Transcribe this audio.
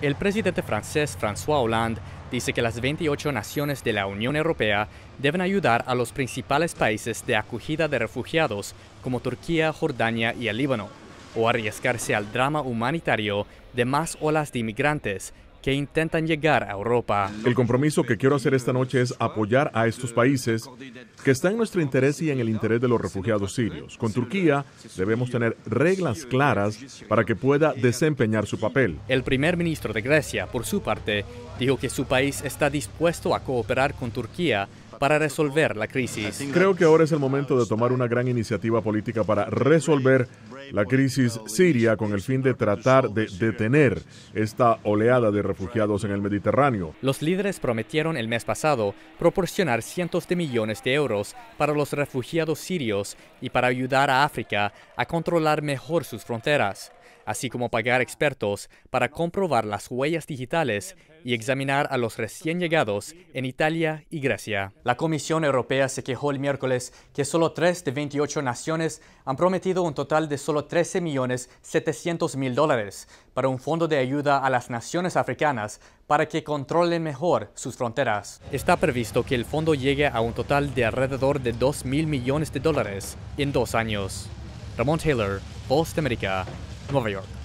El presidente francés François Hollande dice que las 28 naciones de la Unión Europea deben ayudar a los principales países de acogida de refugiados como Turquía, Jordania y el Líbano, o arriesgarse al drama humanitario de más olas de inmigrantes que intentan llegar a Europa. El compromiso que quiero hacer esta noche es apoyar a estos países que están en nuestro interés y en el interés de los refugiados sirios. Con Turquía debemos tener reglas claras para que pueda desempeñar su papel. El primer ministro de Grecia, por su parte, dijo que su país está dispuesto a cooperar con Turquía para resolver la crisis. Creo que ahora es el momento de tomar una gran iniciativa política para resolver la crisis siria con el fin de tratar de detener esta oleada de refugiados en el Mediterráneo. Los líderes prometieron el mes pasado proporcionar cientos de millones de euros para los refugiados sirios y para ayudar a África a controlar mejor sus fronteras así como pagar expertos para comprobar las huellas digitales y examinar a los recién llegados en Italia y Grecia. La Comisión Europea se quejó el miércoles que solo 3 de 28 naciones han prometido un total de solo solo millones 700 mil dólares para un fondo de ayuda a las naciones africanas para que controlen mejor sus fronteras. Está previsto que el fondo llegue a un total de alrededor de 2 mil millones de dólares en dos años. Ramón Taylor, Voz de América, Nueva York.